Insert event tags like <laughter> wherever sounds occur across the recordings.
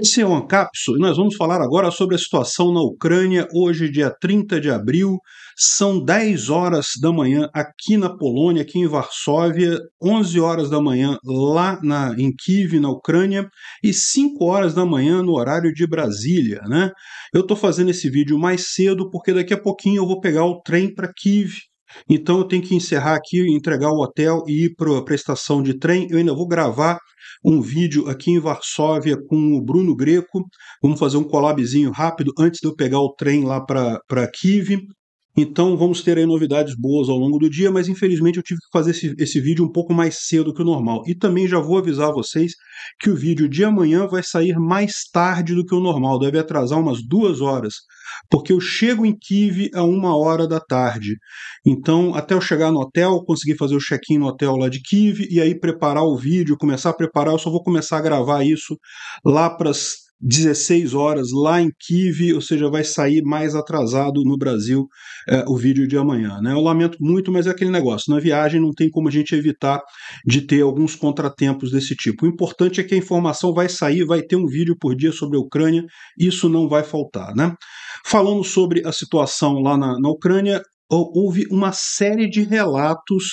Esse é o Ancapso e nós vamos falar agora sobre a situação na Ucrânia. Hoje, dia 30 de abril, são 10 horas da manhã aqui na Polônia, aqui em Varsóvia, 11 horas da manhã lá na, em Kiev, na Ucrânia, e 5 horas da manhã no horário de Brasília. Né? Eu estou fazendo esse vídeo mais cedo porque daqui a pouquinho eu vou pegar o trem para Kiev. Então eu tenho que encerrar aqui, entregar o hotel e ir para a estação de trem. Eu ainda vou gravar um vídeo aqui em Varsóvia com o Bruno Greco. Vamos fazer um collabzinho rápido antes de eu pegar o trem lá para Kiev. Então vamos ter aí novidades boas ao longo do dia, mas infelizmente eu tive que fazer esse, esse vídeo um pouco mais cedo que o normal. E também já vou avisar vocês que o vídeo de amanhã vai sair mais tarde do que o normal, deve atrasar umas duas horas, porque eu chego em Kiev a uma hora da tarde. Então até eu chegar no hotel, conseguir fazer o check-in no hotel lá de Kiev e aí preparar o vídeo, começar a preparar, eu só vou começar a gravar isso lá para as 16 horas lá em Kiev, ou seja, vai sair mais atrasado no Brasil é, o vídeo de amanhã. Né? Eu lamento muito, mas é aquele negócio. Na viagem não tem como a gente evitar de ter alguns contratempos desse tipo. O importante é que a informação vai sair, vai ter um vídeo por dia sobre a Ucrânia, isso não vai faltar. Né? Falando sobre a situação lá na, na Ucrânia, houve uma série de relatos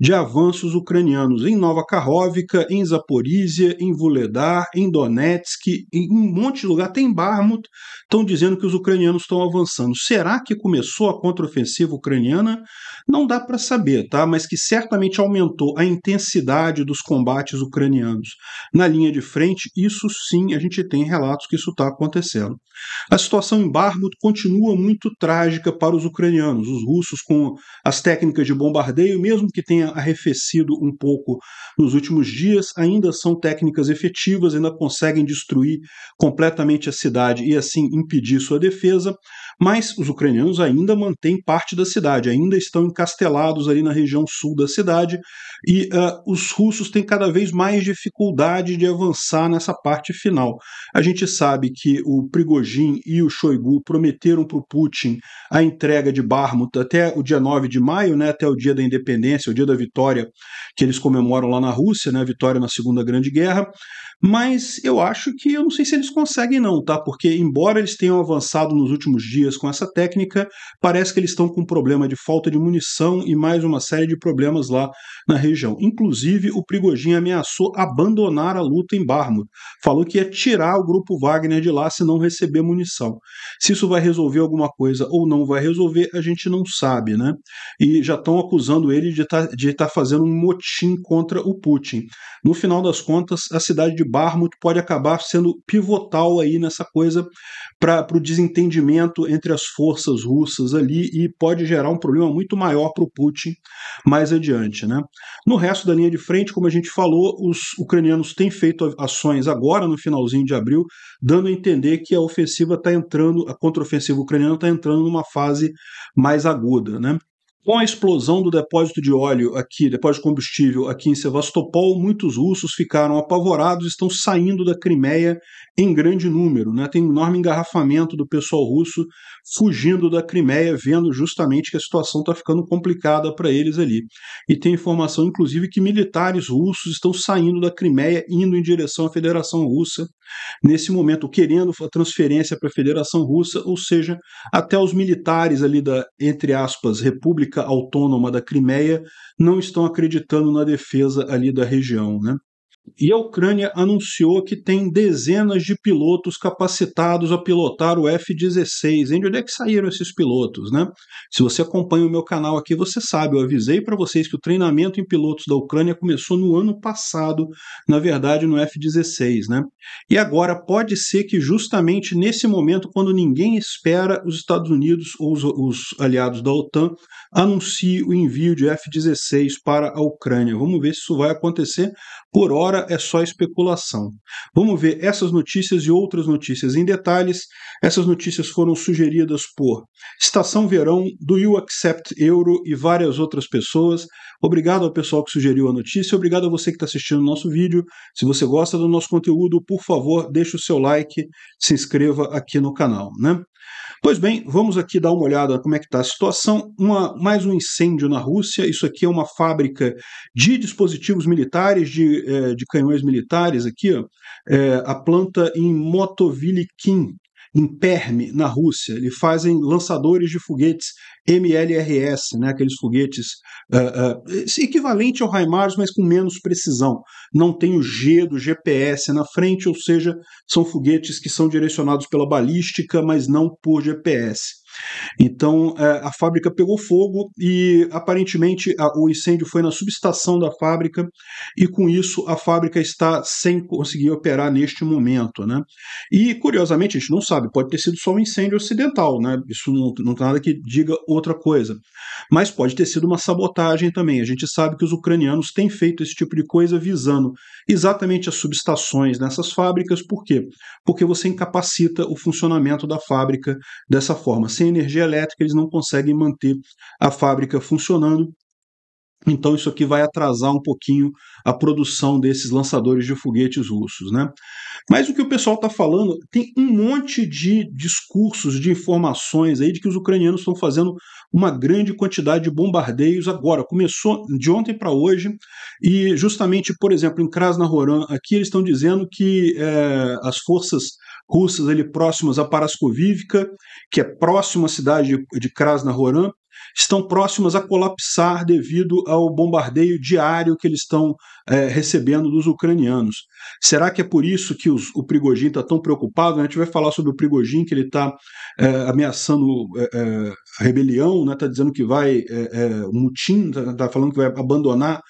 de avanços ucranianos em Nova Karhovka, em Zaporizhia, em Vuledar, em Donetsk, em um monte de lugar, até em Barmut, estão dizendo que os ucranianos estão avançando. Será que começou a contraofensiva ucraniana? Não dá para saber, tá? Mas que certamente aumentou a intensidade dos combates ucranianos na linha de frente, isso sim, a gente tem relatos que isso está acontecendo. A situação em Barmut continua muito trágica para os ucranianos. Os russos russos com as técnicas de bombardeio, mesmo que tenha arrefecido um pouco nos últimos dias, ainda são técnicas efetivas, ainda conseguem destruir completamente a cidade e assim impedir sua defesa. Mas os ucranianos ainda mantêm parte da cidade, ainda estão encastelados ali na região sul da cidade, e uh, os russos têm cada vez mais dificuldade de avançar nessa parte final. A gente sabe que o Prigojin e o Shoigu prometeram para o Putin a entrega de Barmut até o dia 9 de maio, né, até o dia da independência, o dia da vitória que eles comemoram lá na Rússia, né, a vitória na Segunda Grande Guerra, mas eu acho que eu não sei se eles conseguem não, tá? Porque embora eles tenham avançado nos últimos dias com essa técnica, parece que eles estão com problema de falta de munição e mais uma série de problemas lá na região. Inclusive, o Prigogine ameaçou abandonar a luta em Barmut, falou que ia tirar o grupo Wagner de lá se não receber munição. Se isso vai resolver alguma coisa ou não vai resolver, a gente não sabe, né? E já estão acusando ele de tá, estar tá fazendo um motim contra o Putin. No final das contas, a cidade de Barmut pode acabar sendo pivotal aí nessa coisa para o desentendimento entre as forças russas ali e pode gerar um problema muito maior para o Putin mais adiante. Né? No resto da linha de frente, como a gente falou, os ucranianos têm feito ações agora no finalzinho de abril, dando a entender que a ofensiva está entrando, a contraofensiva ucraniana está entrando numa fase mais aguda. Né? Com a explosão do depósito de óleo aqui, depósito de combustível aqui em Sevastopol, muitos russos ficaram apavorados e estão saindo da Crimeia em grande número. Né? Tem um enorme engarrafamento do pessoal russo fugindo da Crimeia, vendo justamente que a situação está ficando complicada para eles ali. E tem informação, inclusive, que militares russos estão saindo da Crimeia, indo em direção à Federação Russa, nesse momento, querendo a transferência para a Federação Russa, ou seja, até os militares ali da, entre aspas, República República Autônoma da Crimeia não estão acreditando na defesa ali da região. Né? E a Ucrânia anunciou que tem dezenas de pilotos capacitados a pilotar o F-16. De onde é que saíram esses pilotos, né? Se você acompanha o meu canal aqui, você sabe, eu avisei para vocês que o treinamento em pilotos da Ucrânia começou no ano passado, na verdade, no F-16, né? E agora pode ser que justamente nesse momento, quando ninguém espera, os Estados Unidos ou os, os aliados da OTAN anunciem o envio de F-16 para a Ucrânia. Vamos ver se isso vai acontecer. Por hora é só especulação. Vamos ver essas notícias e outras notícias em detalhes. Essas notícias foram sugeridas por Estação Verão, do You Accept Euro e várias outras pessoas. Obrigado ao pessoal que sugeriu a notícia, obrigado a você que está assistindo o nosso vídeo. Se você gosta do nosso conteúdo, por favor, deixe o seu like, se inscreva aqui no canal. Né? Pois bem, vamos aqui dar uma olhada como é que está a situação. Uma, mais um incêndio na Rússia. Isso aqui é uma fábrica de dispositivos militares, de, é, de canhões militares aqui, ó, é, a planta em Motovilikin, em Perm, na Rússia. Eles fazem lançadores de foguetes MLRS, né, aqueles foguetes uh, uh, equivalente ao HIMARS, mas com menos precisão. Não tem o G do GPS na frente, ou seja, são foguetes que são direcionados pela balística, mas não por GPS. Então é, a fábrica pegou fogo e aparentemente a, o incêndio foi na subestação da fábrica e com isso a fábrica está sem conseguir operar neste momento, né? E curiosamente a gente não sabe, pode ter sido só um incêndio acidental, né? Isso não, não tem nada que diga outra coisa, mas pode ter sido uma sabotagem também. A gente sabe que os ucranianos têm feito esse tipo de coisa visando exatamente as subestações nessas fábricas, por quê? Porque você incapacita o funcionamento da fábrica dessa forma. Sem sem energia elétrica eles não conseguem manter a fábrica funcionando então isso aqui vai atrasar um pouquinho a produção desses lançadores de foguetes russos, né? Mas o que o pessoal está falando tem um monte de discursos, de informações aí de que os ucranianos estão fazendo uma grande quantidade de bombardeios agora. Começou de ontem para hoje e justamente, por exemplo, em Krasnohoran, aqui eles estão dizendo que é, as forças russas ali próximas a Paraskovivka, que é próxima à cidade de Krasnohoran, estão próximas a colapsar devido ao bombardeio diário que eles estão é, recebendo dos ucranianos. Será que é por isso que os, o Prigojin está tão preocupado? Né? A gente vai falar sobre o Prigojin, que ele está é, ameaçando é, é a rebelião, está né? Tá dizendo que vai, é, é mutim, está tá falando que vai abandonar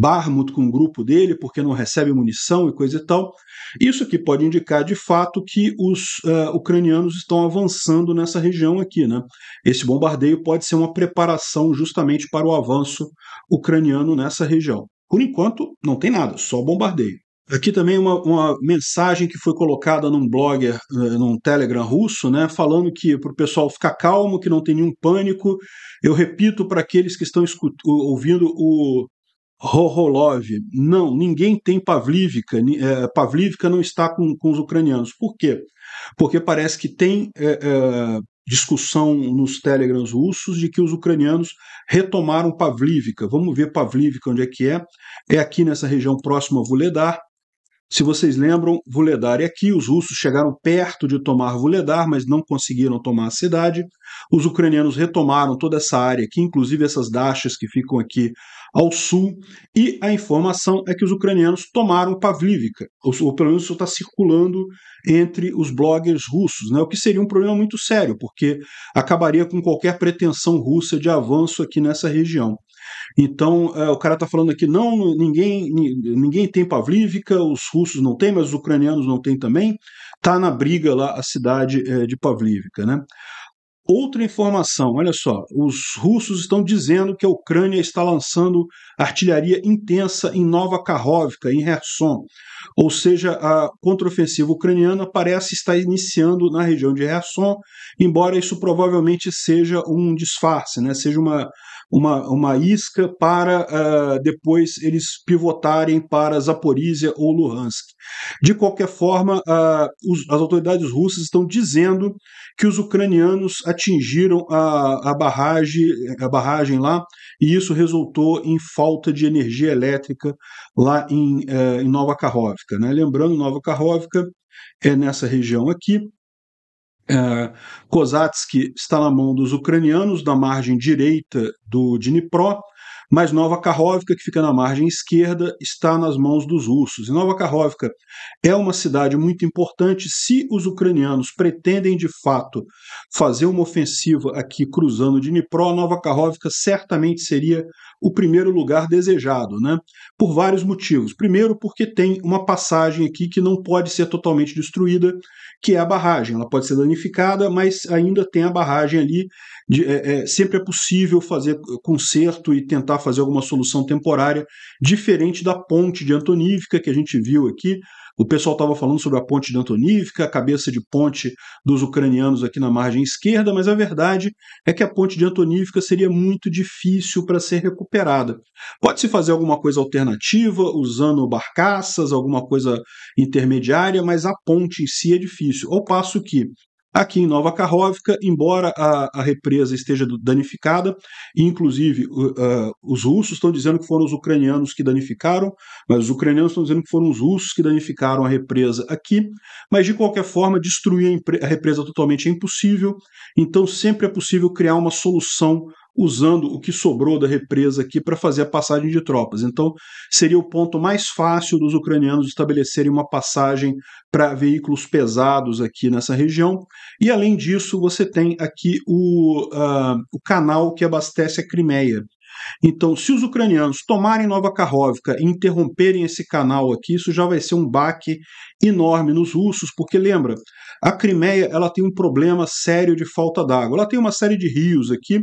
Barmut com o grupo dele porque não recebe munição e coisa e tal. Isso aqui pode indicar de fato que os uh, ucranianos estão avançando nessa região aqui. Né? Esse bombardeio pode ser uma preparação justamente para o avanço ucraniano nessa região. Por enquanto, não tem nada, só bombardeio. Aqui também uma, uma, mensagem que foi colocada num blogger, eh, num Telegram russo, né, falando que para o pessoal ficar calmo, que não tem nenhum pânico. Eu repito para aqueles que estão ouvindo o Roholov, não, ninguém tem Pavlivka, é, Pavlivka não está com, com os ucranianos. Por quê? Porque parece que tem é, é, discussão nos telegrams russos de que os ucranianos retomaram Pavlivka. Vamos ver Pavlivka onde é que é. É aqui nessa região próxima a Vuledar, se vocês lembram, Vuledar é aqui, os russos chegaram perto de tomar Vuledar, mas não conseguiram tomar a cidade. Os ucranianos retomaram toda essa área aqui, inclusive essas dachas que ficam aqui ao sul, e a informação é que os ucranianos tomaram Pavlivka, ou, pelo menos isso está circulando entre os bloggers russos, né, o que seria um problema muito sério, porque acabaria com qualquer pretensão russa de avanço aqui nessa região. Então, é, o cara está falando aqui, não, ninguém, ninguém tem Pavlivka, os russos não têm, mas os ucranianos não têm também. Está na briga lá a cidade é, de Pavlivka, né? Outra informação, olha só, os russos estão dizendo que a Ucrânia está lançando artilharia intensa em Nova Karhovka, em Kherson, ou seja, a contraofensiva ucraniana parece estar iniciando na região de Kherson, embora isso provavelmente seja um disfarce, né? seja uma uma, uma isca para uh, depois eles pivotarem para Zaporizhia ou Luhansk. De qualquer forma, uh, os, as autoridades russas estão dizendo que os ucranianos atingiram a, a, barragem, a barragem lá e isso resultou em falta de energia elétrica lá em, uh, em Nova Karhovka. Né? Lembrando, Nova Karhovka é nessa região aqui, é, Kozatsky está na mão dos ucranianos, na margem direita do Dnipro, mas Nova Karlovka, que fica na margem esquerda, está nas mãos dos russos. E Nova Karlovka é uma cidade muito importante se os ucranianos pretendem de fato fazer uma ofensiva aqui cruzando Dnipro, Nova Karlovka certamente seria o primeiro lugar desejado, né? Por vários motivos. Primeiro, porque tem uma passagem aqui que não pode ser totalmente destruída, que é a barragem. Ela pode ser danificada, mas ainda tem a barragem ali de, é, é, sempre é possível fazer conserto e tentar fazer alguma solução temporária, diferente da ponte de Antonívica que a gente viu aqui. O pessoal estava falando sobre a ponte de Antonívica, a cabeça de ponte dos ucranianos aqui na margem esquerda, mas a verdade é que a ponte de Antonívica seria muito difícil para ser recuperada. Pode-se fazer alguma coisa alternativa, usando barcaças, alguma coisa intermediária, mas a ponte em si é difícil. Ao passo que Aqui em Nova Karlovka, embora a, a represa esteja danificada, e inclusive uh, uh, os russos estão dizendo que foram os ucranianos que danificaram, mas os ucranianos estão dizendo que foram os russos que danificaram a represa aqui, mas de qualquer forma, destruir a, a represa totalmente é impossível, então sempre é possível criar uma solução usando o que sobrou da represa aqui para fazer a passagem de tropas. Então, seria o ponto mais fácil dos ucranianos estabelecerem uma passagem para veículos pesados aqui nessa região. E, além disso, você tem aqui o, uh, o canal que abastece a Crimeia. Então, se os ucranianos tomarem Nova Karhovka e interromperem esse canal aqui, isso já vai ser um baque enorme nos russos, porque lembra, a Crimeia ela tem um problema sério de falta d'água. Ela tem uma série de rios aqui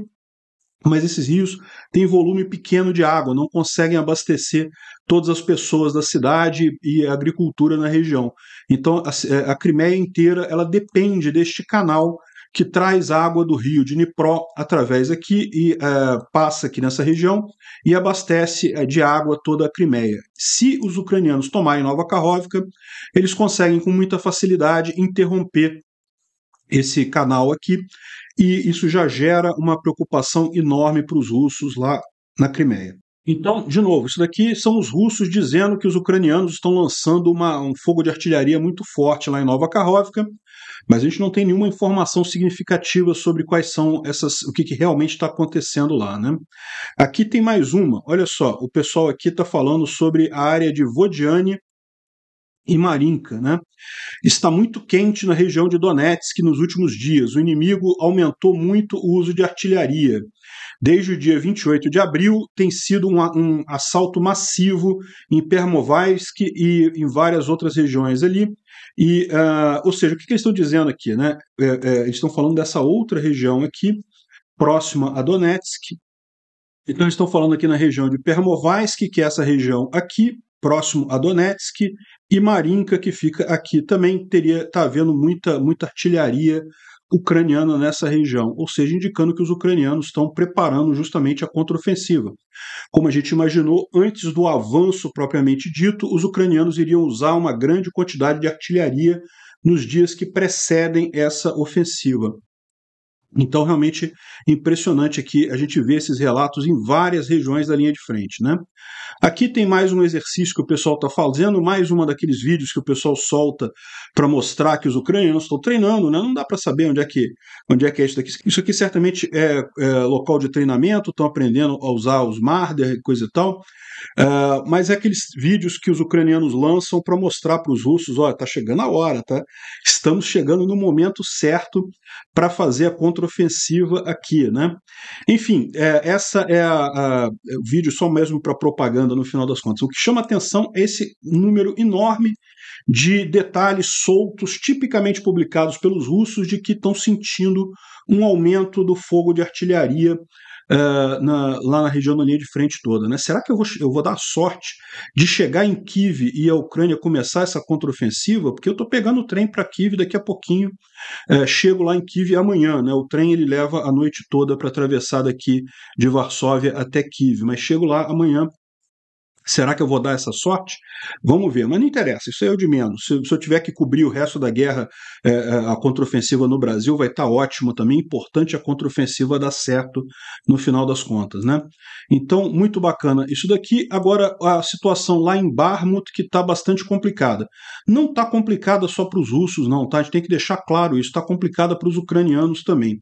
mas esses rios têm volume pequeno de água, não conseguem abastecer todas as pessoas da cidade e a agricultura na região. Então a, a Crimeia inteira ela depende deste canal que traz água do rio de Dnipro através aqui e uh, passa aqui nessa região e abastece eh, de água toda a Crimeia. Se os ucranianos tomarem Nova Karhovka, eles conseguem com muita facilidade interromper esse canal aqui e isso já gera uma preocupação enorme para os russos lá na Crimeia. Então, de novo, isso daqui são os russos dizendo que os ucranianos estão lançando uma, um fogo de artilharia muito forte lá em Nova Karhovka, mas a gente não tem nenhuma informação significativa sobre quais são essas, o que, que realmente está acontecendo lá, né? Aqui tem mais uma. Olha só, o pessoal aqui está falando sobre a área de Vodiane e Marinka. Né? Está muito quente na região de Donetsk nos últimos dias. O inimigo aumentou muito o uso de artilharia. Desde o dia 28 de abril, tem sido um, um assalto massivo em Permovaisk e em várias outras regiões ali. E, uh, ou seja, o que, que, eles estão dizendo aqui? Né? É, é, eles estão falando dessa outra região aqui, próxima a Donetsk. Então, eles estão falando aqui na região de Permovaisk, que é essa região aqui, próximo a Donetsk, e Marinka, que fica aqui. Também teria tá havendo muita, muita artilharia ucraniana nessa região, ou seja, indicando que os ucranianos estão preparando justamente a contraofensiva. Como a gente imaginou, antes do avanço propriamente dito, os ucranianos iriam usar uma grande quantidade de artilharia nos dias que precedem essa ofensiva. Então, realmente impressionante aqui a gente ver esses relatos em várias regiões da linha de frente. Né? Aqui tem mais um exercício que o pessoal está fazendo, mais uma daqueles vídeos que o pessoal solta para mostrar que os ucranianos estão treinando, né? não dá para saber onde é que onde é, que é isso daqui. Isso aqui certamente é, é local de treinamento, estão aprendendo a usar os Marder e coisa e tal, é, mas é aqueles vídeos que os ucranianos lançam para mostrar para os russos: olha, está chegando a hora, tá? estamos chegando no momento certo para fazer a contra contraofensiva aqui, né? Enfim, é, essa é a, a, o vídeo só mesmo para propaganda no final das contas. O que chama atenção é esse número enorme de detalhes soltos, tipicamente publicados pelos russos, de que estão sentindo um aumento do fogo de artilharia eh, na, lá na região da linha de frente toda. Né? Será que eu vou, eu vou dar sorte de chegar em Kiev e a Ucrânia começar essa contraofensiva? Porque eu estou pegando o trem para Kiev daqui a pouquinho, eh, chego lá em Kiev amanhã. Né? O trem ele leva a noite toda para atravessar daqui de Varsóvia até Kiev, mas chego lá amanhã Será que eu vou dar essa sorte? Vamos ver, mas não interessa, isso é o de menos. Se, se eu tiver que cobrir o resto da guerra, é, é a contraofensiva no Brasil vai estar tá ótimo também. Importante a contraofensiva dar certo no final das contas, né? Então, muito bacana isso daqui. Agora, a situação lá em Barmut que está bastante complicada. Não está complicada só para os russos, não, tá? A gente tem que deixar claro isso, está complicada para os ucranianos também.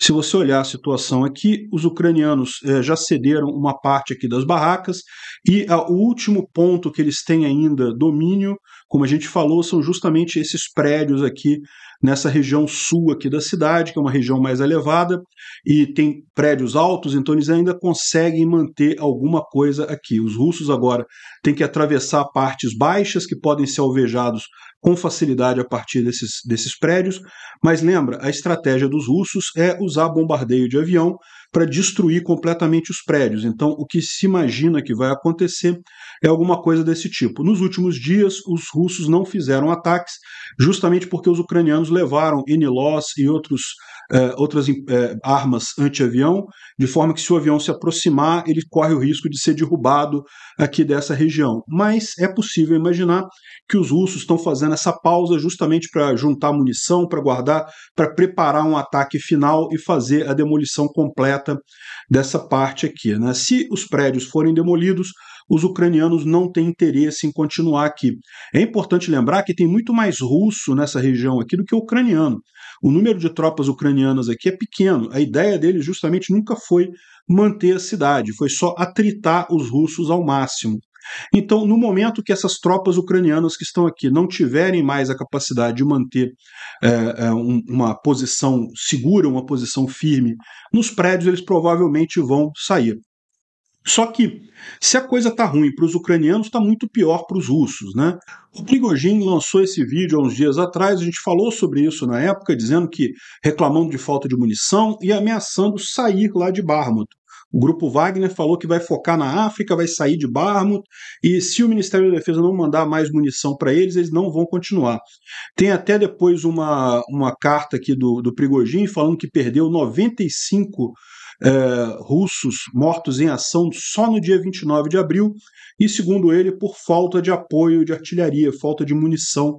Se você olhar a situação aqui, os ucranianos eh, já cederam uma parte aqui das barracas e a, ah, o último ponto que eles têm ainda domínio, como a gente falou, são justamente esses prédios aqui nessa região sul aqui da cidade, que é uma região mais elevada e tem prédios altos, então eles ainda conseguem manter alguma coisa aqui. Os russos agora têm que atravessar partes baixas que podem ser alvejados com facilidade a partir desses, desses prédios, mas lembra, a estratégia dos russos é usar bombardeio de avião para destruir completamente os prédios. Então, o que se imagina que vai acontecer é alguma coisa desse tipo. Nos últimos dias, os russos não fizeram ataques, justamente porque os ucranianos levaram Inilós e outros, eh, outras eh, armas antiavião, de forma que se o avião se aproximar, ele corre o risco de ser derrubado aqui dessa região. Mas é possível imaginar que os russos estão fazendo essa pausa justamente para juntar munição, para guardar, para preparar um ataque final e fazer a demolição completa completa dessa parte aqui. Né? Se os prédios forem demolidos, os ucranianos não têm interesse em continuar aqui. É importante lembrar que tem muito mais russo nessa região aqui do que ucraniano. O número de tropas ucranianas aqui é pequeno. A ideia deles justamente nunca foi manter a cidade, foi só atritar os russos ao máximo. Então, no momento que essas tropas ucranianas que estão aqui não tiverem mais a capacidade de manter é, é, um, uma posição segura, uma posição firme nos prédios, eles provavelmente vão sair. Só que, se a coisa está ruim para os ucranianos, está muito pior para os russos. Né? O Prigogine lançou esse vídeo há uns dias atrás, a gente falou sobre isso na época, dizendo que reclamando de falta de munição e ameaçando sair lá de Barmut. O grupo Wagner falou que vai focar na África, vai sair de Barmut, e se o Ministério da Defesa não mandar mais munição para eles, eles não vão continuar. Tem até depois uma, uma carta aqui do, do Prigogine falando que perdeu 95 é, eh, russos mortos em ação só no dia 29 de abril, e segundo ele, por falta de apoio de artilharia, falta de munição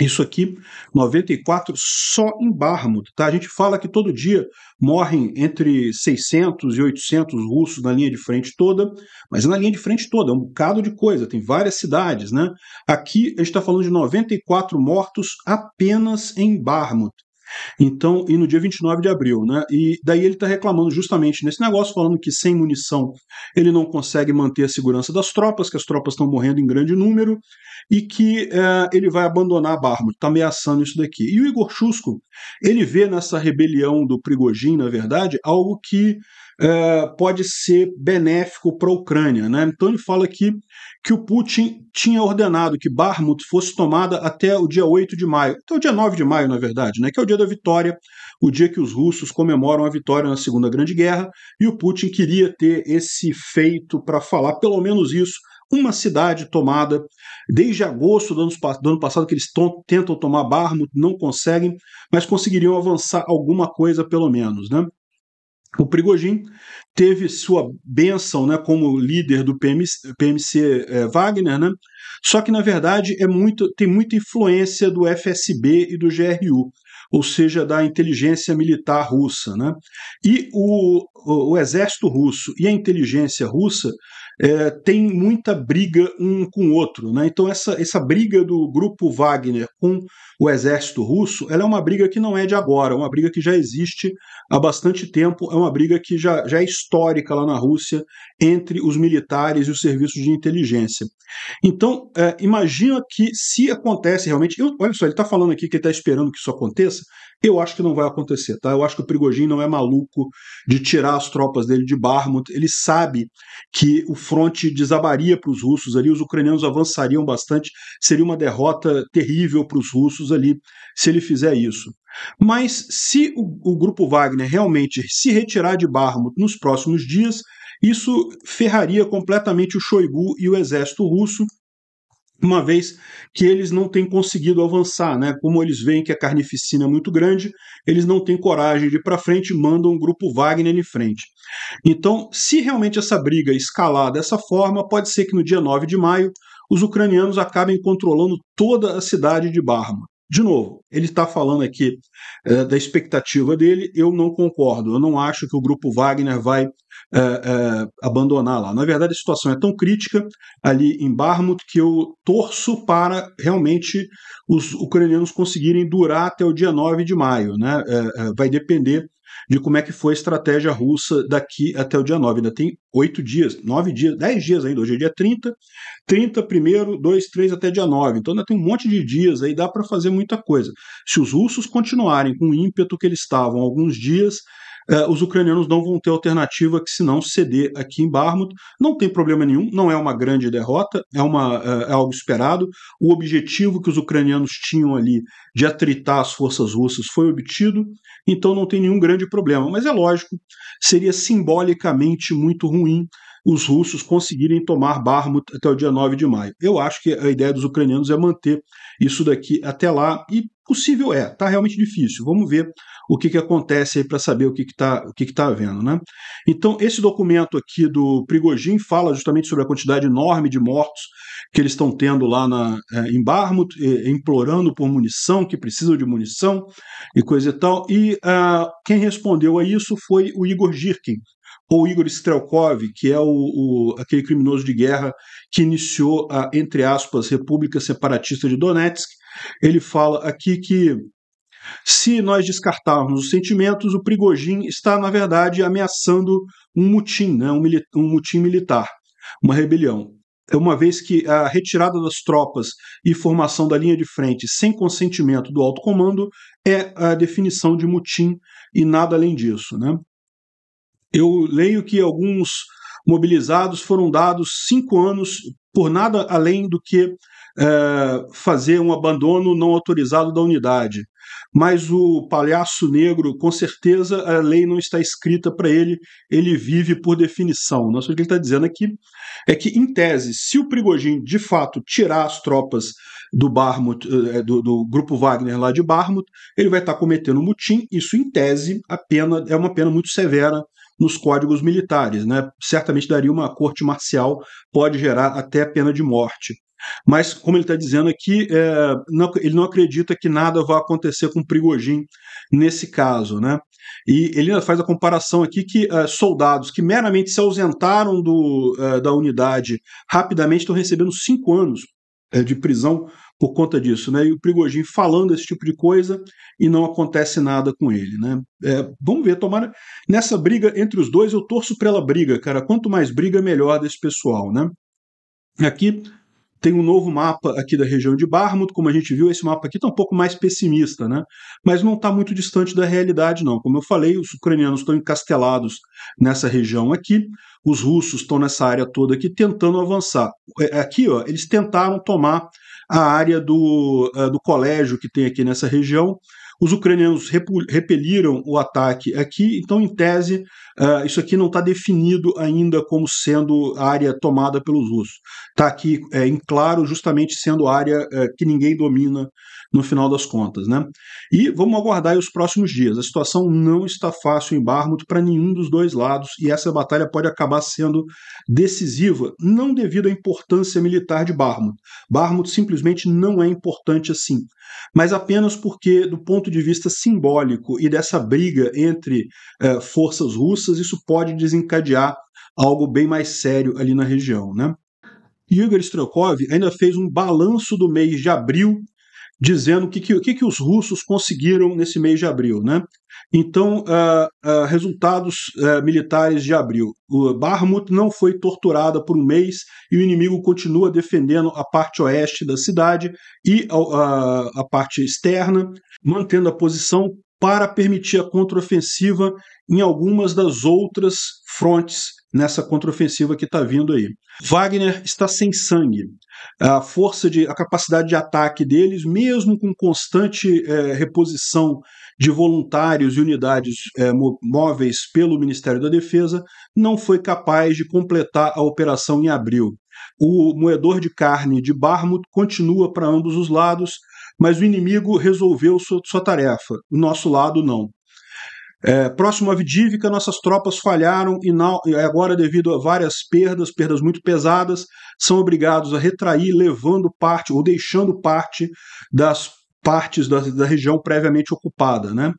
isso aqui, 94 só em Barmut, tá? A gente fala que todo dia morrem entre 600 e 800 russos na linha de frente toda, mas na linha de frente toda, é um bocado de coisa, tem várias cidades, né? Aqui a gente está falando de 94 mortos apenas em Barmut. Então, e no dia 29 de abril, né? E daí ele está reclamando justamente nesse negócio, falando que sem munição ele não consegue manter a segurança das tropas, que as tropas estão morrendo em grande número, e que é, ele vai abandonar a Bármara, está ameaçando isso daqui. E o Igor Chusco, ele vê nessa rebelião do Prigogine, na verdade, algo que eh, pode ser benéfico para a Ucrânia. Né? Então ele fala aqui que o Putin tinha ordenado que Barmut fosse tomada até o dia 8 de maio, até o dia 9 de maio, na verdade, né? que é o dia da vitória, o dia que os russos comemoram a vitória na Segunda Grande Guerra, e o Putin queria ter esse feito para falar pelo menos isso uma cidade tomada desde agosto do ano, do ano passado, que eles tentam tomar Barmut, não conseguem, mas conseguiriam avançar alguma coisa pelo menos. Né? O Prigojin teve sua benção né, como líder do PMC, PMC é, Wagner, né? só que, na verdade, é muito, tem muita influência do FSB e do GRU, ou seja, da inteligência militar russa. Né? E o, o, o exército russo e a inteligência russa é, tem muita briga um com o outro. Né? Então, essa, essa briga do grupo Wagner com o exército russo ela é uma briga que não é de agora, é uma briga que já existe há bastante tempo, é uma briga que já, já é histórica lá na Rússia entre os militares e os serviços de inteligência. Então, é, imagina que se acontece realmente. Eu, olha só, ele está falando aqui que ele está esperando que isso aconteça. Eu acho que não vai acontecer, tá? Eu acho que o Prigogine não é maluco de tirar as tropas dele de Barmut. Ele sabe que o fronte desabaria para os russos ali, os ucranianos avançariam bastante, seria uma derrota terrível para os russos ali se ele fizer isso. Mas se o, o grupo Wagner realmente se retirar de Barmut nos próximos dias, isso ferraria completamente o Shoigu e o exército russo, uma vez que eles não têm conseguido avançar, né? Como eles veem que a carnificina é muito grande, eles não têm coragem de ir para frente e mandam o um grupo Wagner em frente. Então, se realmente essa briga é escalar dessa forma, pode ser que no dia 9 de maio os ucranianos acabem controlando toda a cidade de Barma. De novo, ele está falando aqui é, da expectativa dele, eu não concordo. Eu não acho que o grupo Wagner vai é, é, abandonar lá. Na verdade, a situação é tão crítica ali em Barmut que eu torço para realmente os ucranianos conseguirem durar até o dia 9 de maio. Né? É, é, vai depender de como é que foi a estratégia russa daqui até o dia 9. Ainda tem oito dias, nove dias, dez dias ainda. Hoje é dia 30, 30 primeiro, 2, 3 até dia 9. Então ainda tem um monte de dias aí, dá para fazer muita coisa. Se os russos continuarem com o ímpeto que eles estavam alguns dias, Uh, os ucranianos não vão ter alternativa que se não ceder aqui em Barmut. Não tem problema nenhum, não é uma grande derrota, é, uma, uh, é algo esperado. O objetivo que os ucranianos tinham ali de atritar as forças russas foi obtido, então não tem nenhum grande problema. Mas é lógico, seria simbolicamente muito ruim os russos conseguirem tomar Barmut até o dia 9 de maio. Eu acho que a ideia dos ucranianos é manter isso daqui até lá e possível é, tá realmente difícil. Vamos ver o que, que acontece aí para saber o que está que tá, o que que tá havendo. Né? Então, esse documento aqui do Prigogine fala justamente sobre a quantidade enorme de mortos que eles estão tendo lá na, é, em Barmut, implorando por munição, que precisam de munição e coisa e tal. E uh, quem respondeu a isso foi o Igor Girkin, ou Igor Strelkov, que é o, o, aquele criminoso de guerra que iniciou a, entre aspas, República Separatista de Donetsk, ele fala aqui que se nós descartarmos os sentimentos, o Prigojin está, na verdade, ameaçando um mutim, né? um, um mutim militar, uma rebelião. Então, uma vez que a retirada das tropas e formação da linha de frente sem consentimento do alto comando é a definição de mutim e nada além disso. Né? Eu leio que alguns mobilizados foram dados cinco anos por nada além do que é, fazer um abandono não autorizado da unidade. Mas o palhaço negro, com certeza, a lei não está escrita para ele, ele vive por definição. Nossa, o que ele está dizendo aqui é que, em tese, se o Prigogine de fato tirar as tropas do Barmut, eh, do, do, grupo Wagner lá de Barmut, ele vai estar tá cometendo um mutim. Isso, em tese, a pena é uma pena muito severa nos códigos militares. Né? Certamente daria uma corte marcial, pode gerar até pena de morte. Mas, como ele está dizendo aqui, é, não, ele não acredita que nada vá acontecer com Prigogine nesse caso. Né? E ele faz a comparação aqui que uh, soldados que meramente se ausentaram do, uh, da unidade rapidamente estão recebendo cinco anos uh, de prisão por conta disso, né? E o Prigogine falando esse tipo de coisa e não acontece nada com ele, né? É, vamos ver, tomara. Nessa briga entre os dois, eu torço pela briga, cara. Quanto mais briga, melhor desse pessoal, né? Aqui, tem um novo mapa aqui da região de Barmut, como a gente viu, esse mapa aqui está um pouco mais pessimista, né? mas não está muito distante da realidade, não. Como eu falei, os ucranianos estão encastelados nessa região aqui, os russos estão nessa área toda aqui tentando avançar. É, aqui, ó, eles tentaram tomar a área do, uh, do colégio que tem aqui nessa região, os ucranianos repeliram o ataque aqui, então, em tese, uh, isso aqui não está definido ainda como sendo área tomada pelos russos. Está aqui é, em claro, justamente sendo área é, que ninguém domina no final das contas. Né? E vamos aguardar os próximos dias. A situação não está fácil em Barmut para nenhum dos dois lados e essa batalha pode acabar sendo decisiva, não devido à importância militar de Barmut. Barmut simplesmente não é importante assim, mas apenas porque, do ponto de de vista simbólico e dessa briga entre eh, forças russas, isso pode desencadear algo bem mais sério ali na região. Né? Igor Strelkov ainda fez um balanço do mês de abril, dizendo o que, que, que, que os russos conseguiram nesse mês de abril. Né? Então, uh, uh, resultados uh, militares de abril. O Barmut não foi torturada por um mês e o inimigo continua defendendo a parte oeste da cidade e a, ah, a parte externa, mantendo a posição para permitir a contraofensiva em algumas das outras frontes nessa contraofensiva que está vindo aí. Wagner está sem sangue. A força de, a capacidade de ataque deles, mesmo com constante é, reposição de voluntários e unidades é, móveis pelo Ministério da Defesa, não foi capaz de completar a operação em abril. O moedor de carne de Barmut continua para ambos os lados, mas o inimigo resolveu sua, sua tarefa, o nosso lado não. É, próximo a Vidívica, nossas tropas falharam e, não, e agora, devido a várias perdas, perdas muito pesadas, são obrigados a retrair, levando parte ou deixando parte das partes da, da região previamente ocupada, né?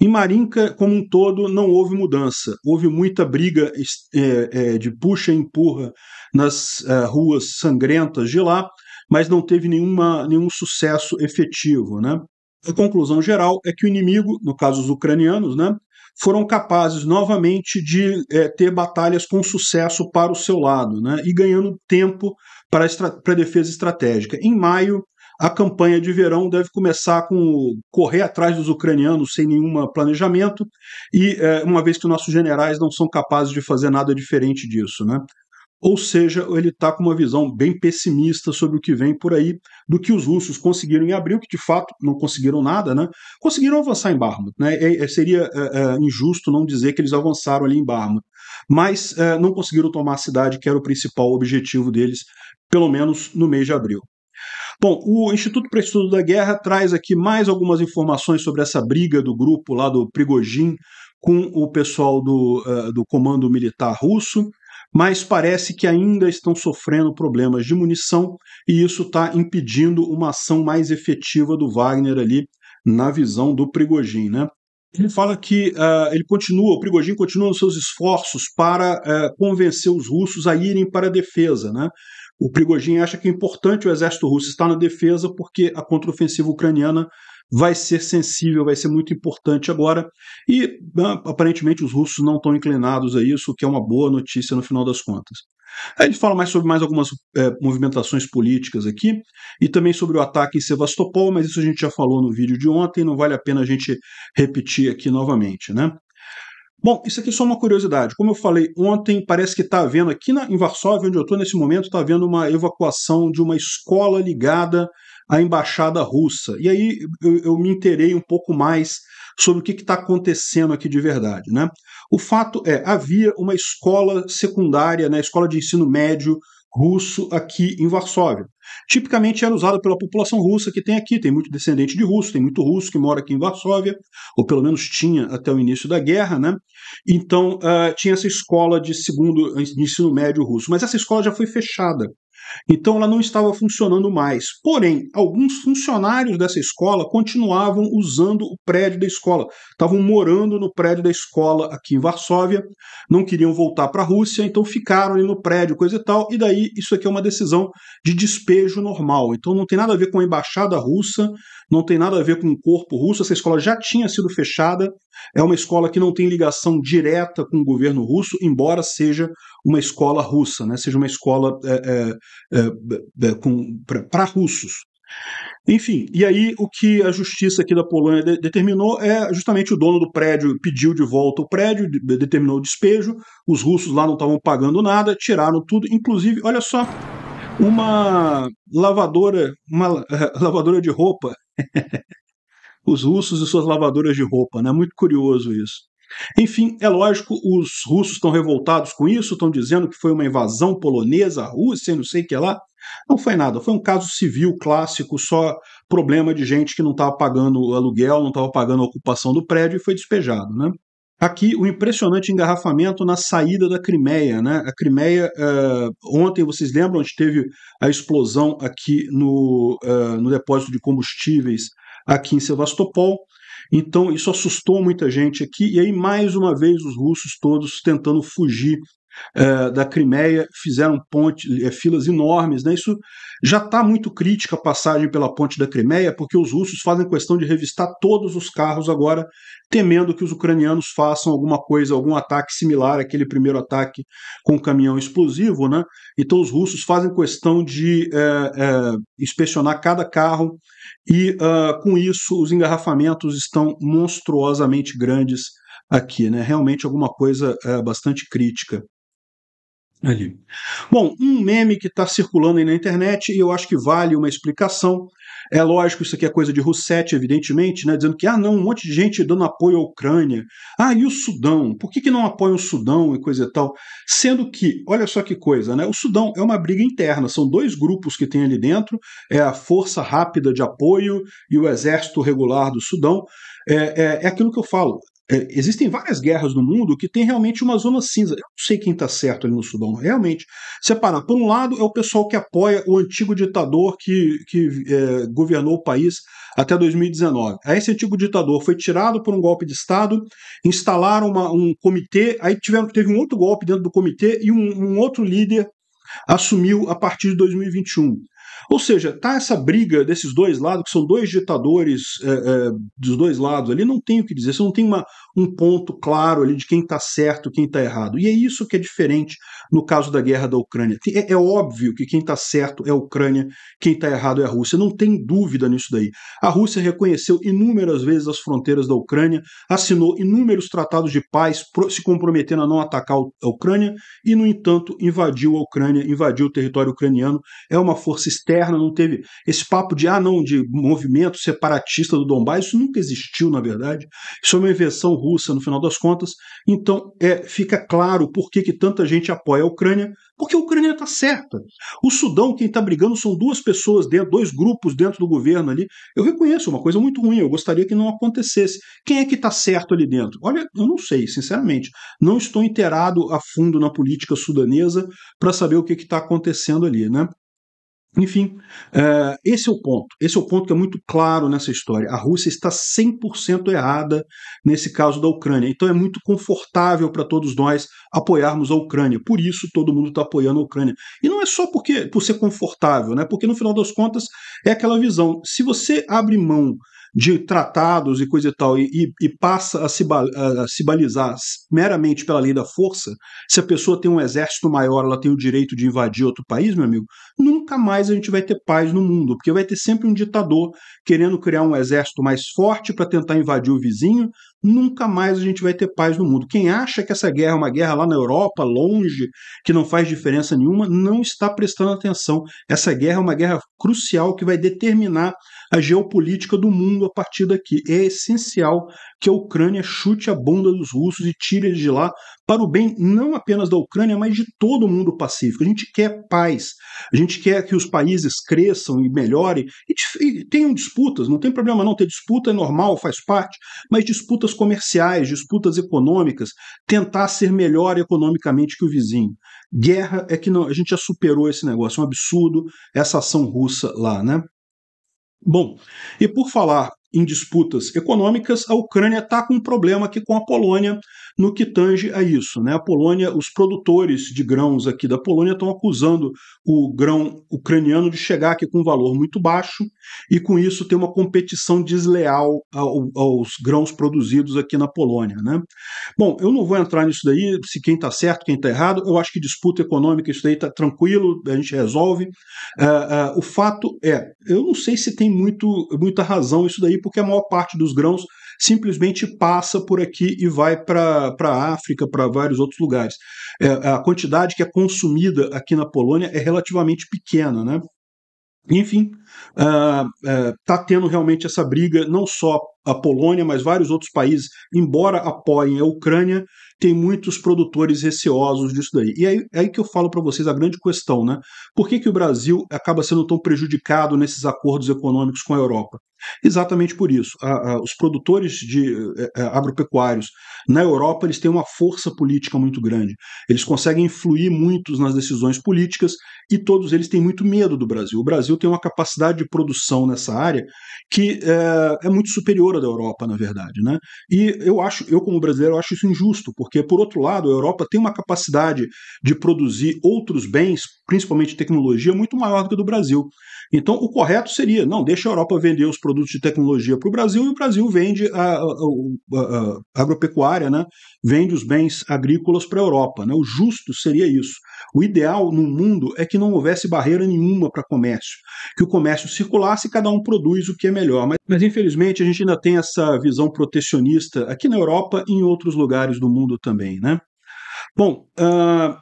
Em Marinka como um todo, não houve mudança. Houve muita briga é, é, de puxa e empurra nas é, ruas sangrentas de lá, mas não teve nenhuma, nenhum sucesso efetivo. Né? A conclusão geral é que o inimigo, no caso os ucranianos, né, foram capazes novamente de é, ter batalhas com sucesso para o seu lado né, e ganhando tempo para para a defesa estratégica. Em maio, a campanha de verão deve começar com correr atrás dos ucranianos sem nenhum planejamento, e é, uma vez que nossos generais não são capazes de fazer nada diferente disso. Né? Ou seja, ele está com uma visão bem pessimista sobre o que vem por aí, do que os russos conseguiram em abril, que de fato não conseguiram nada, né? Conseguiram avançar em Barmut, né? É, é seria é, é, injusto não dizer que eles avançaram ali em Barmut, mas é, não conseguiram tomar a cidade, que era o principal objetivo deles, pelo menos no mês de abril. Bom, o Instituto para Estudo da Guerra traz aqui mais algumas informações sobre essa briga do grupo lá do Prigojin com o pessoal do, uh, do comando militar russo, mas parece que ainda estão sofrendo problemas de munição e isso está impedindo uma ação mais efetiva do Wagner ali na visão do Prigojin, né? Ele fala que uh, ele continua, o Prigojin continua os seus esforços para uh, convencer os russos a irem para a defesa, né? O Prigogine acha que é importante o exército russo estar na defesa porque a contraofensiva ucraniana vai ser sensível, vai ser muito importante agora. E né, aparentemente os russos não estão inclinados a isso, o que é uma boa notícia no final das contas. Aí ele fala mais sobre mais algumas é, movimentações políticas aqui e também sobre o ataque em Sevastopol, mas isso a gente já falou no vídeo de ontem, não vale a pena a gente repetir aqui novamente, né? Bom, isso aqui é só uma curiosidade. Como eu falei ontem, parece que está havendo aqui na, em Varsóvia, onde eu estou nesse momento, está havendo uma evacuação de uma escola ligada à embaixada russa. E aí eu, eu me interei um pouco mais sobre o que está acontecendo aqui de verdade. Né? O fato é, havia uma escola secundária, né, escola de ensino médio russo aqui em Varsóvia. Tipicamente era é usado pela população russa que tem aqui, tem muito descendente de russo, tem muito russo que mora aqui em Varsóvia, ou pelo menos tinha até o início da guerra, né? Então uh, tinha essa escola de segundo de ensino médio russo, mas essa escola já foi fechada então ela não estava funcionando mais. Porém, alguns funcionários dessa escola continuavam usando o prédio da escola. Estavam morando no prédio da escola aqui em Varsóvia, não queriam voltar para a Rússia, então ficaram ali no prédio, coisa e tal. E daí isso aqui é uma decisão de despejo normal. Então não tem nada a ver com a embaixada russa, não tem nada a ver com o corpo russo. Essa escola já tinha sido fechada. É uma escola que não tem ligação direta com o governo russo, embora seja uma escola russa, né? seja uma escola é, é, eh, para russos. Enfim, e aí o que a justiça aqui da Polônia de, determinou é justamente o dono do prédio pediu de volta o prédio, de, determinou o despejo, os russos lá não estavam pagando nada, tiraram tudo, inclusive, olha só, uma lavadora, uma uh, lavadora de roupa. <laughs> os russos e suas lavadoras de roupa, né? Muito curioso isso. Enfim, é lógico, os russos estão revoltados com isso, estão dizendo que foi uma invasão polonesa à Rússia e não sei o que lá. Não foi nada, foi um caso civil clássico, só problema de gente que não estava pagando o aluguel, não estava pagando a ocupação do prédio e foi despejado, né? Aqui, o impressionante engarrafamento na saída da Crimeia. Né? A Crimeia, uh, ontem, vocês lembram, onde teve a explosão aqui no, uh, no depósito de combustíveis aqui em Sevastopol. Então, isso assustou muita gente aqui, e aí, mais uma vez, os russos todos tentando fugir é, da Crimeia fizeram ponte, é, filas enormes. Né? Isso já está muito crítica a passagem pela ponte da Crimeia, porque os russos fazem questão de revistar todos os carros agora, temendo que os ucranianos façam alguma coisa, algum ataque similar àquele primeiro ataque com caminhão explosivo. Né? Então os russos fazem questão de é, é inspecionar cada carro e ah, com isso os engarrafamentos estão monstruosamente grandes aqui, né? Realmente alguma coisa é, bastante crítica ali. Bom, um meme que está circulando aí na internet e eu acho que vale uma explicação. É lógico, isso aqui é coisa de Rousset, evidentemente, né, dizendo que ah, não, um monte de gente dando apoio à Ucrânia. Ah, e o Sudão? Por que, que não apoiam o Sudão e coisa e tal? Sendo que, olha só que coisa, né? O Sudão é uma briga interna, são dois grupos que tem ali dentro, é a Força Rápida de Apoio e o Exército Regular do Sudão. É, é, é aquilo que eu falo, é, existem várias guerras no mundo que tem realmente uma zona cinza. Eu não sei quem está certo ali no Sudão, realmente. Separar. Por um lado, é o pessoal que apoia o antigo ditador que, que é, governou o país até 2019. Aí esse antigo ditador foi tirado por um golpe de Estado, instalaram uma, um comitê, aí tiveram, teve um outro golpe dentro do comitê e um, um outro líder assumiu a partir de 2021. Ou seja, tá essa briga desses dois lados, que são dois ditadores é, é, dos dois lados ali, não tem o que dizer, você não tem uma, um ponto claro ali de quem está certo, quem está errado. E é isso que é diferente no caso da guerra da Ucrânia. É, é óbvio que quem está certo é a Ucrânia, quem está errado é a Rússia. Não tem dúvida nisso daí. A Rússia reconheceu inúmeras vezes as fronteiras da Ucrânia, assinou inúmeros tratados de paz, se comprometendo a não atacar a Ucrânia e, no entanto, invadiu a Ucrânia, invadiu o território ucraniano. É uma força externa, não teve esse papo de ah não, de movimento separatista do Donbass, isso nunca existiu, na verdade. Isso é uma invenção russa no final das contas. Então é, fica claro por que, que tanta gente apoia a Ucrânia, porque a Ucrânia está certa. O Sudão, quem está brigando são duas pessoas, dentro, dois grupos dentro do governo ali. Eu reconheço é uma coisa muito ruim, eu gostaria que não acontecesse. Quem é que está certo ali dentro? Olha, eu não sei, sinceramente. Não estou inteirado a fundo na política sudanesa para saber o que está acontecendo ali. Né? Enfim, uh, esse é o ponto. Esse é o ponto que é muito claro nessa história. A Rússia está 100% errada nesse caso da Ucrânia. Então é muito confortável para todos nós apoiarmos a Ucrânia. Por isso todo mundo está apoiando a Ucrânia. E não é só porque por ser confortável, né? Porque no final das contas é aquela visão. Se você abre mão de tratados e coisa e tal, e, e, passa a se, a se balizar meramente pela lei da força, se a pessoa tem um exército maior, ela tem o direito de invadir outro país, meu amigo, nunca mais a gente vai ter paz no mundo, porque vai ter sempre um ditador querendo criar um exército mais forte para tentar invadir o vizinho, nunca mais a gente vai ter paz no mundo. Quem acha que essa guerra é uma guerra lá na Europa, longe, que não faz diferença nenhuma, não está prestando atenção. Essa guerra é uma guerra crucial que vai determinar a geopolítica do mundo a partir daqui. É essencial que a Ucrânia chute a bunda dos russos e tire eles de lá para o bem não apenas da Ucrânia, mas de todo o mundo pacífico. A gente quer paz, a gente quer que os países cresçam e melhorem e, tenham disputas, não tem problema não ter disputa, é normal, faz parte, mas disputas comerciais, disputas econômicas, tentar ser melhor economicamente que o vizinho. Guerra é que não, a gente já superou esse negócio, é um absurdo essa ação russa lá, né? Bom, e por falar em disputas econômicas, a Ucrânia está com um problema aqui com a Polônia no que tange a isso. Né? A Polônia, os produtores de grãos aqui da Polônia estão acusando o grão ucraniano de chegar aqui com um valor muito baixo e, com isso, ter uma competição desleal ao, aos grãos produzidos aqui na Polônia. Né? Bom, eu não vou entrar nisso daí, se quem está certo, quem está errado, eu acho que disputa econômica, isso daí está tranquilo, a gente resolve. Uh, uh, o fato é, eu não sei se tem muito, muita razão isso daí porque a maior parte dos grãos simplesmente passa por aqui e vai para a África, para vários outros lugares. É, a quantidade que é consumida aqui na Polônia é relativamente pequena, né? Enfim, está ah, é, uh, uh, tendo realmente essa briga, não só a Polônia, mas vários outros países, embora apoiem a Ucrânia, tem muitos produtores receosos disso daí. E aí, é aí que eu falo para vocês a grande questão, né? Por que, que o Brasil acaba sendo tão prejudicado nesses acordos econômicos com a Europa? Exatamente por isso. A, a, os produtores de a, eh, eh, agropecuários na Europa eles têm uma força política muito grande. Eles conseguem influir muito nas decisões políticas e todos eles têm muito medo do Brasil. O Brasil tem uma capacidade de produção nessa área que é, é muito superior à da Europa, na verdade. Né? E eu acho, eu como brasileiro, eu acho isso injusto, porque, por outro lado, a Europa tem uma capacidade de produzir outros bens, principalmente tecnologia, muito maior do que a do Brasil. Então, o correto seria, não, deixa a Europa vender os produtos produtos de tecnologia para o Brasil e o Brasil vende a, a, a, a agropecuária, né? vende os bens agrícolas para a Europa. Né? O justo seria isso. O ideal no mundo é que não houvesse barreira nenhuma para comércio, que o comércio circulasse e cada um produz o que é melhor. Mas, mas, infelizmente a gente ainda tem essa visão protecionista aqui na Europa e em outros lugares do mundo também. Né? Bom, uh,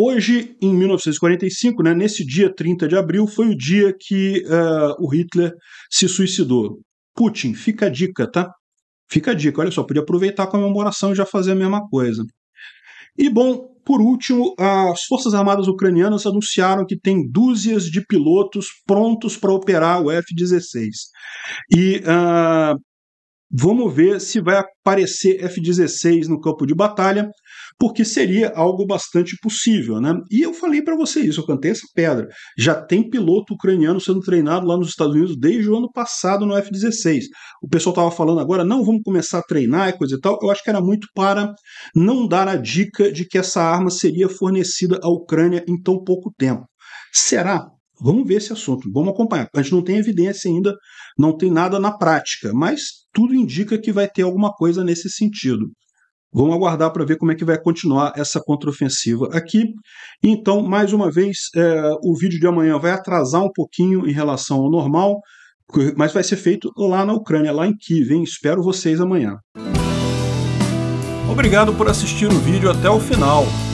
Hoje, em 1945, né, nesse dia 30 de abril, foi o dia que uh, o Hitler se suicidou. Putin, fica a dica, tá? Fica a dica, olha só, podia aproveitar a comemoração e já fazer a mesma coisa. E bom, por último, as Forças Armadas Ucranianas anunciaram que tem dúzias de pilotos prontos para operar o F-16. E uh, Vamos ver se vai aparecer F-16 no campo de batalha, porque seria algo bastante possível, né? E eu falei para vocês, eu cantei essa pedra. Já tem piloto ucraniano sendo treinado lá nos Estados Unidos desde o ano passado no F-16. O pessoal estava falando agora, não, vamos começar a treinar e coisa e tal. Eu acho que era muito para não dar a dica de que essa arma seria fornecida à Ucrânia em tão pouco tempo. Será Vamos ver esse assunto, vamos acompanhar. A gente não tem evidência ainda, não tem nada na prática, mas tudo indica que vai ter alguma coisa nesse sentido. Vamos aguardar para ver como é que vai continuar essa contraofensiva aqui. Então, mais uma vez, é, o vídeo de amanhã vai atrasar um pouquinho em relação ao normal, mas vai ser feito lá na Ucrânia, lá em Kiev. Hein? Espero vocês amanhã. Obrigado por assistir o vídeo até o final.